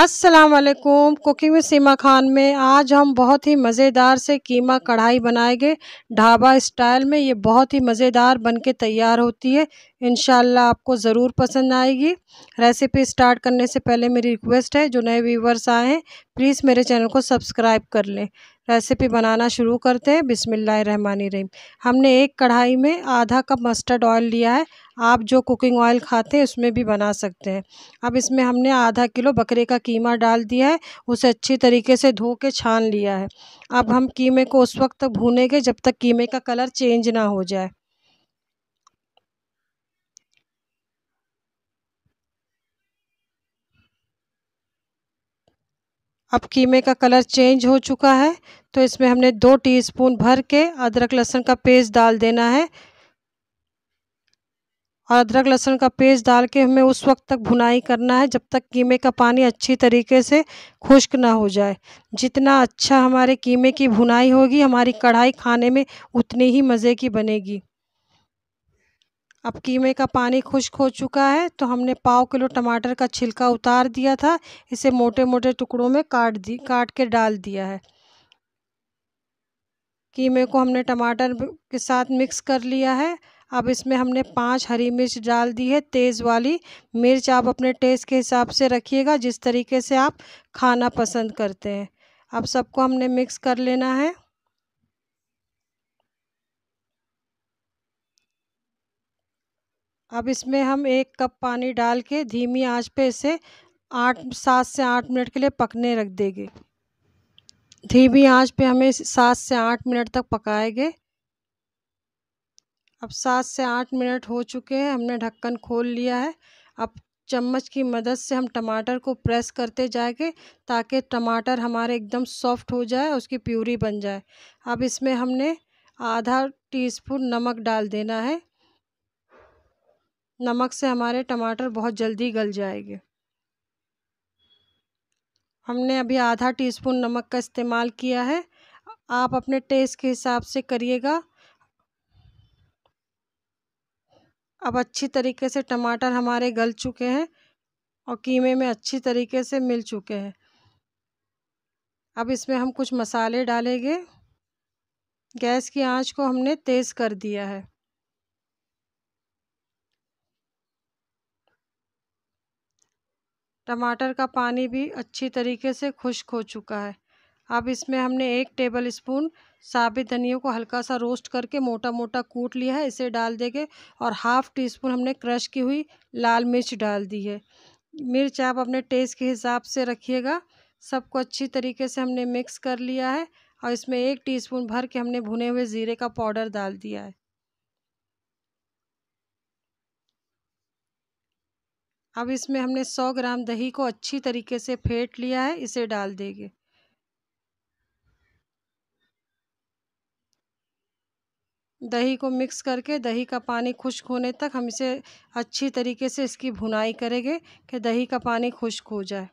असलकुम कुकिंग में सीमा खान में आज हम बहुत ही मज़ेदार से कीमा कढ़ाई बनाएंगे ढाबा स्टाइल में ये बहुत ही मज़ेदार बन के तैयार होती है इन आपको ज़रूर पसंद आएगी रेसिपी स्टार्ट करने से पहले मेरी रिक्वेस्ट है जो नए व्यूवर्स आए हैं प्लीज़ मेरे चैनल को सब्सक्राइब कर लें रेसिपी बनाना शुरू करते हैं बिसमीम हमने एक कढ़ाई में आधा कप मस्टर्ड ऑयल लिया है आप जो कुकिंग ऑयल खाते हैं उसमें भी बना सकते हैं अब इसमें हमने आधा किलो बकरे का कीमा डाल दिया है उसे अच्छी तरीके से धो के छान लिया है अब हम कीमे को उस वक्त तक भूनेंगे जब तक कीमे का कलर चेंज ना हो जाए अब कीमे का कलर चेंज हो चुका है तो इसमें हमने दो टीस्पून भर के अदरक लहसुन का पेस्ट डाल देना है और अदरक लहसुन का पेस्ट डाल के हमें उस वक्त तक भुनाई करना है जब तक कीमे का पानी अच्छी तरीके से खुश्क ना हो जाए जितना अच्छा हमारे कीमे की भुनाई होगी हमारी कढ़ाई खाने में उतनी ही मज़े की बनेगी अब कीमे का पानी खुश्क हो चुका है तो हमने पाव किलो टमाटर का छिलका उतार दिया था इसे मोटे मोटे टुकड़ों में काट दी काट के डाल दिया है कीमे को हमने टमाटर के साथ मिक्स कर लिया है अब इसमें हमने पांच हरी मिर्च डाल दी है तेज़ वाली मिर्च आप अपने टेस्ट के हिसाब से रखिएगा जिस तरीके से आप खाना पसंद करते हैं अब सबको हमने मिक्स कर लेना है अब इसमें हम एक कप पानी डाल के धीमी आंच पे इसे आठ सात से आठ मिनट के लिए पकने रख देंगे धीमी आंच पे हमें सात से आठ मिनट तक पकाएंगे अब सात से आठ मिनट हो चुके हैं हमने ढक्कन खोल लिया है अब चम्मच की मदद से हम टमाटर को प्रेस करते जाएंगे ताकि टमाटर हमारे एकदम सॉफ्ट हो जाए उसकी प्यूरी बन जाए अब इसमें हमने आधा टीस्पून नमक डाल देना है नमक से हमारे टमाटर बहुत जल्दी गल जाएंगे हमने अभी आधा टीस्पून नमक का इस्तेमाल किया है आप अपने टेस्ट के हिसाब से करिएगा अब अच्छी तरीके से टमाटर हमारे गल चुके हैं और कीमे में अच्छी तरीके से मिल चुके हैं अब इसमें हम कुछ मसाले डालेंगे गैस की आंच को हमने तेज़ कर दिया है टमाटर का पानी भी अच्छी तरीके से खुश्क हो चुका है अब इसमें हमने एक टेबल स्पून साबित धनियों को हल्का सा रोस्ट करके मोटा मोटा कूट लिया है इसे डाल देंगे और हाफ़ टी स्पून हमने क्रश की हुई लाल मिर्च डाल दी है मिर्च आप अपने टेस्ट के हिसाब से रखिएगा सबको अच्छी तरीके से हमने मिक्स कर लिया है और इसमें एक टीस्पून भर के हमने भुने हुए ज़ीरे का पाउडर डाल दिया है अब इसमें हमने सौ ग्राम दही को अच्छी तरीके से फेंट लिया है इसे डाल देंगे दही को मिक्स करके दही का पानी खुश्क होने तक हम इसे अच्छी तरीके से इसकी भुनाई करेंगे कि दही का पानी खुश्क हो जाए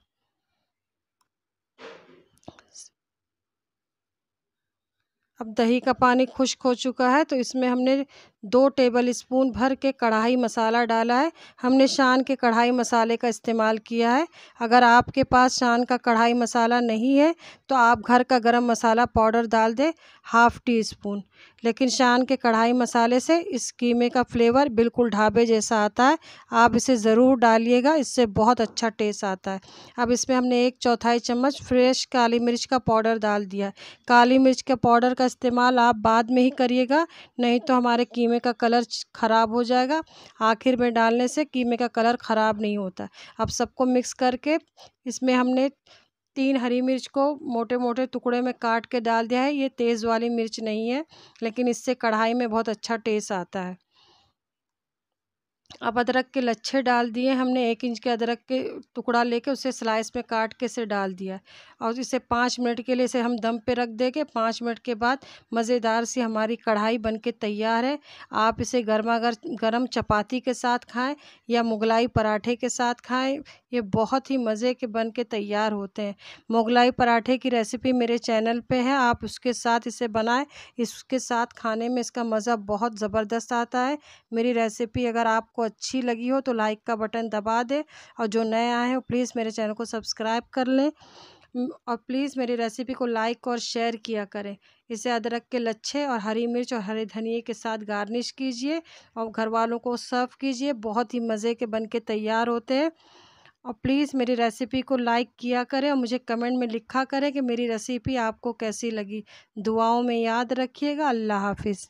अब दही का पानी खुश्क हो चुका है तो इसमें हमने दो टेबल स्पून भर के कढ़ाई मसाला डाला है हमने शान के कढ़ाई मसाले का इस्तेमाल किया है अगर आपके पास शान का कढ़ाई मसाला नहीं है तो आप घर का गरम मसाला पाउडर डाल दें हाफ़ टी स्पून लेकिन शान के कढ़ाई मसाले से इस कीमे का फ्लेवर बिल्कुल ढाबे जैसा आता है आप इसे ज़रूर डालिएगा इससे बहुत अच्छा टेस्ट आता है अब इसमें हमने एक चौथाई चम्मच फ्रेश काली मिर्च का पाउडर डाल दिया काली मिर्च के पाउडर का इस्तेमाल आप बाद में ही करिएगा नहीं तो हमारे कीमे कीमे का कलर ख़राब हो जाएगा आखिर में डालने से कीमे का कलर ख़राब नहीं होता अब सबको मिक्स करके इसमें हमने तीन हरी मिर्च को मोटे मोटे टुकड़े में काट के डाल दिया है ये तेज़ वाली मिर्च नहीं है लेकिन इससे कढ़ाई में बहुत अच्छा टेस्ट आता है अब अदरक के लच्छे डाल दिए हमने एक इंच के अदरक के टुकड़ा लेके उसे स्लाइस में काट के इसे डाल दिया और इसे पाँच मिनट के लिए इसे हम दम पे रख देंगे पाँच मिनट के बाद मज़ेदार सी हमारी कढ़ाई बन के तैयार है आप इसे गर्मा गर्म चपाती के साथ खाएं या मुगलाई पराठे के साथ खाएं ये बहुत ही मज़े के बन के तैयार होते हैं मोगलाई पराठे की रेसिपी मेरे चैनल पे है आप उसके साथ इसे बनाएं इसके साथ खाने में इसका मज़ा बहुत ज़बरदस्त आता है मेरी रेसिपी अगर आपको अच्छी लगी हो तो लाइक का बटन दबा दें और जो नए आए हैं प्लीज़ मेरे चैनल को सब्सक्राइब कर लें और प्लीज़ मेरी रेसिपी को लाइक और शेयर किया करें इसे अदरक के लच्छे और हरी मिर्च और हरे धनिए के साथ गार्निश कीजिए और घर वालों को सर्व कीजिए बहुत ही मज़े के बन के तैयार होते हैं और प्लीज़ मेरी रेसिपी को लाइक किया करें और मुझे कमेंट में लिखा करें कि मेरी रेसिपी आपको कैसी लगी दुआओं में याद रखिएगा अल्लाह हाफिज़